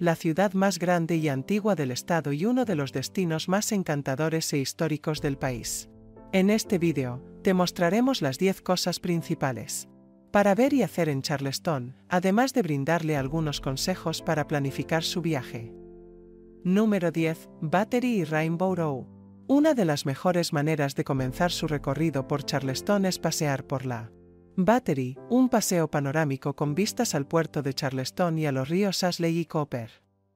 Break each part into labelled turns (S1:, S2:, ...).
S1: la ciudad más grande y antigua del estado y uno de los destinos más encantadores e históricos del país. En este vídeo, te mostraremos las 10 cosas principales para ver y hacer en Charleston, además de brindarle algunos consejos para planificar su viaje. Número 10. Battery y Rainbow Row. Una de las mejores maneras de comenzar su recorrido por Charleston es pasear por la Battery, un paseo panorámico con vistas al puerto de Charleston y a los ríos Ashley y Cooper.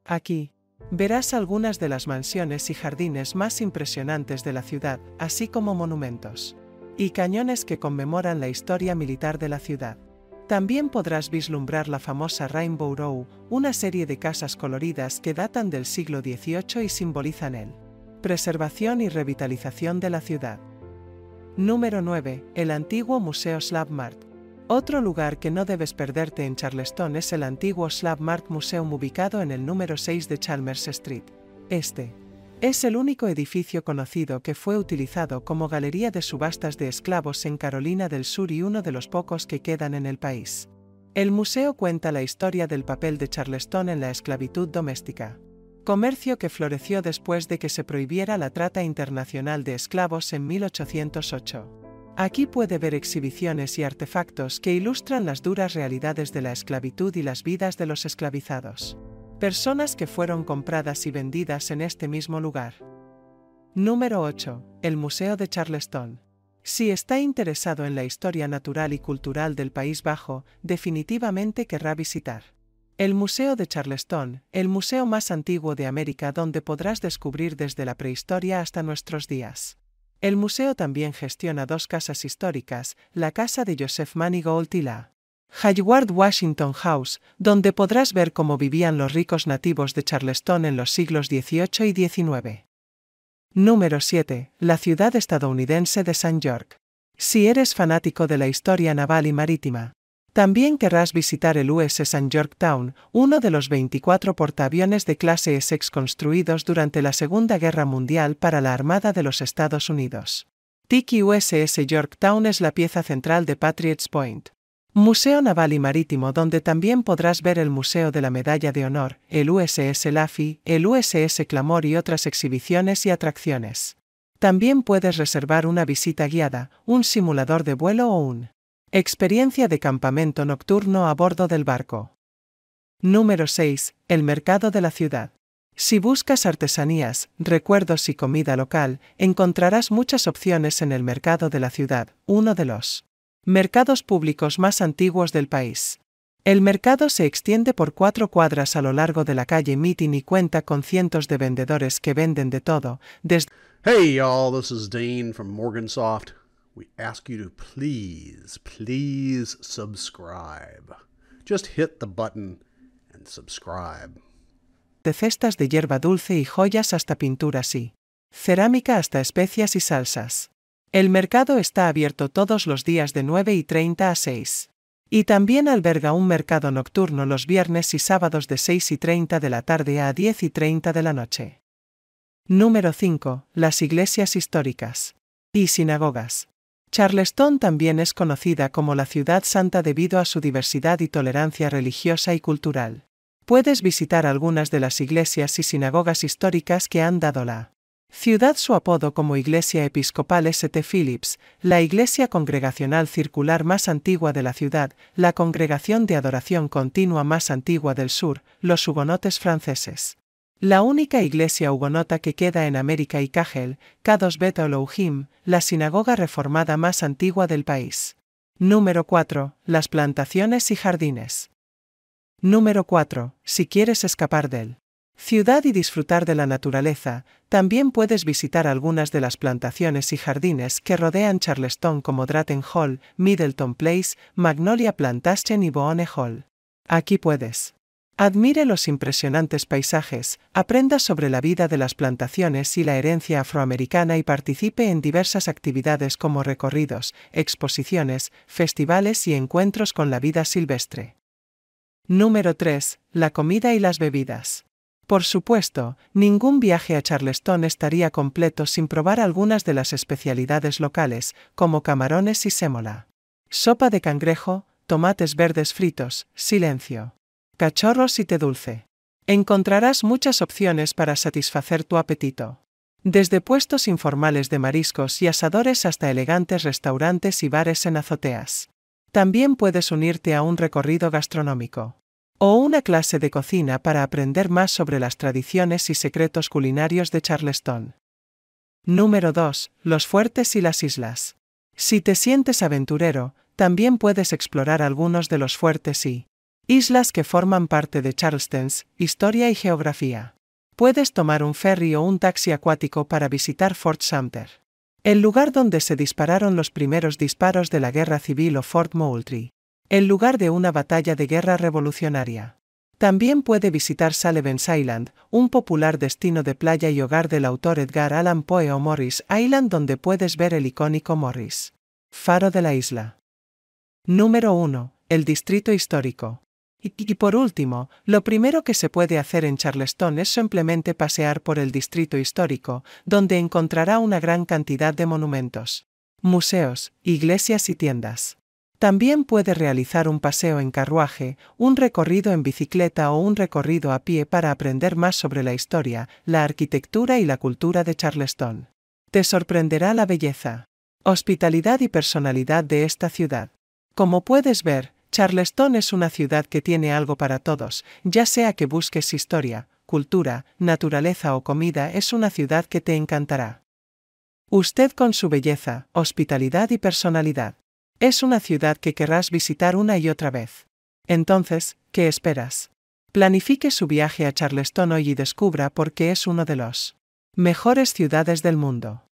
S1: Aquí, verás algunas de las mansiones y jardines más impresionantes de la ciudad, así como monumentos y cañones que conmemoran la historia militar de la ciudad. También podrás vislumbrar la famosa Rainbow Row, una serie de casas coloridas que datan del siglo XVIII y simbolizan el preservación y revitalización de la ciudad. Número 9. El antiguo Museo Slabmart. Mart. Otro lugar que no debes perderte en Charleston es el antiguo Slabmart Mart Museum ubicado en el número 6 de Chalmers Street. Este es el único edificio conocido que fue utilizado como galería de subastas de esclavos en Carolina del Sur y uno de los pocos que quedan en el país. El museo cuenta la historia del papel de Charleston en la esclavitud doméstica comercio que floreció después de que se prohibiera la trata internacional de esclavos en 1808. Aquí puede ver exhibiciones y artefactos que ilustran las duras realidades de la esclavitud y las vidas de los esclavizados. Personas que fueron compradas y vendidas en este mismo lugar. Número 8. El Museo de Charleston. Si está interesado en la historia natural y cultural del País Bajo, definitivamente querrá visitar. El Museo de Charleston, el museo más antiguo de América donde podrás descubrir desde la prehistoria hasta nuestros días. El museo también gestiona dos casas históricas, la casa de Joseph Manigault y la Hayward Washington House, donde podrás ver cómo vivían los ricos nativos de Charleston en los siglos XVIII y XIX. Número 7. La ciudad estadounidense de St. York. Si eres fanático de la historia naval y marítima, también querrás visitar el USS Yorktown, uno de los 24 portaaviones de clase Essex construidos durante la Segunda Guerra Mundial para la Armada de los Estados Unidos. Tiki USS Yorktown es la pieza central de Patriots Point. Museo Naval y Marítimo donde también podrás ver el Museo de la Medalla de Honor, el USS Laffy, el USS Clamor y otras exhibiciones y atracciones. También puedes reservar una visita guiada, un simulador de vuelo o un Experiencia de campamento nocturno a bordo del barco. Número 6. El mercado de la ciudad. Si buscas artesanías, recuerdos y comida local, encontrarás muchas opciones en el mercado de la ciudad, uno de los mercados públicos más antiguos del país. El mercado se extiende por cuatro cuadras a lo largo de la calle Meeting y cuenta con cientos de vendedores que venden de todo, desde... Hey y'all, this is Dean from Morgansoft we ask you to please, please subscribe. Just hit the button and subscribe. De cestas de hierba dulce y joyas hasta pinturas y cerámica hasta especias y salsas. El mercado está abierto todos los días de 9 y 30 a 6. Y también alberga un mercado nocturno los viernes y sábados de 6 y 30 de la tarde a 10 y 30 de la noche. Número 5. Las iglesias históricas. Y sinagogas. Charleston también es conocida como la Ciudad Santa debido a su diversidad y tolerancia religiosa y cultural. Puedes visitar algunas de las iglesias y sinagogas históricas que han dado la ciudad su apodo como Iglesia Episcopal St. Phillips, la iglesia congregacional circular más antigua de la ciudad, la congregación de adoración continua más antigua del sur, los hugonotes franceses. La única iglesia hugonota que queda en América y Cajel, Cados Beta Olohim, la sinagoga reformada más antigua del país. Número 4. Las plantaciones y jardines. Número 4. Si quieres escapar del ciudad y disfrutar de la naturaleza, también puedes visitar algunas de las plantaciones y jardines que rodean Charleston como Dratten Hall, Middleton Place, Magnolia Plantation y Boone Hall. Aquí puedes Admire los impresionantes paisajes, aprenda sobre la vida de las plantaciones y la herencia afroamericana y participe en diversas actividades como recorridos, exposiciones, festivales y encuentros con la vida silvestre. Número 3. La comida y las bebidas. Por supuesto, ningún viaje a Charleston estaría completo sin probar algunas de las especialidades locales, como camarones y sémola. Sopa de cangrejo, tomates verdes fritos, silencio cachorros y té dulce. Encontrarás muchas opciones para satisfacer tu apetito. Desde puestos informales de mariscos y asadores hasta elegantes restaurantes y bares en azoteas. También puedes unirte a un recorrido gastronómico o una clase de cocina para aprender más sobre las tradiciones y secretos culinarios de Charleston. Número 2. Los fuertes y las islas. Si te sientes aventurero, también puedes explorar algunos de los fuertes y Islas que forman parte de Charleston's Historia y Geografía. Puedes tomar un ferry o un taxi acuático para visitar Fort Sumter, el lugar donde se dispararon los primeros disparos de la Guerra Civil o Fort Moultrie, el lugar de una batalla de guerra revolucionaria. También puede visitar Sullivan's Island, un popular destino de playa y hogar del autor Edgar Allan Poe o Morris Island donde puedes ver el icónico Morris. Faro de la isla. Número 1. El Distrito Histórico. Y, por último, lo primero que se puede hacer en Charleston es simplemente pasear por el distrito histórico, donde encontrará una gran cantidad de monumentos, museos, iglesias y tiendas. También puede realizar un paseo en carruaje, un recorrido en bicicleta o un recorrido a pie para aprender más sobre la historia, la arquitectura y la cultura de Charleston. Te sorprenderá la belleza, hospitalidad y personalidad de esta ciudad. Como puedes ver, Charleston es una ciudad que tiene algo para todos, ya sea que busques historia, cultura, naturaleza o comida, es una ciudad que te encantará. Usted con su belleza, hospitalidad y personalidad. Es una ciudad que querrás visitar una y otra vez. Entonces, ¿qué esperas? Planifique su viaje a Charleston hoy y descubra por qué es uno de los mejores ciudades del mundo.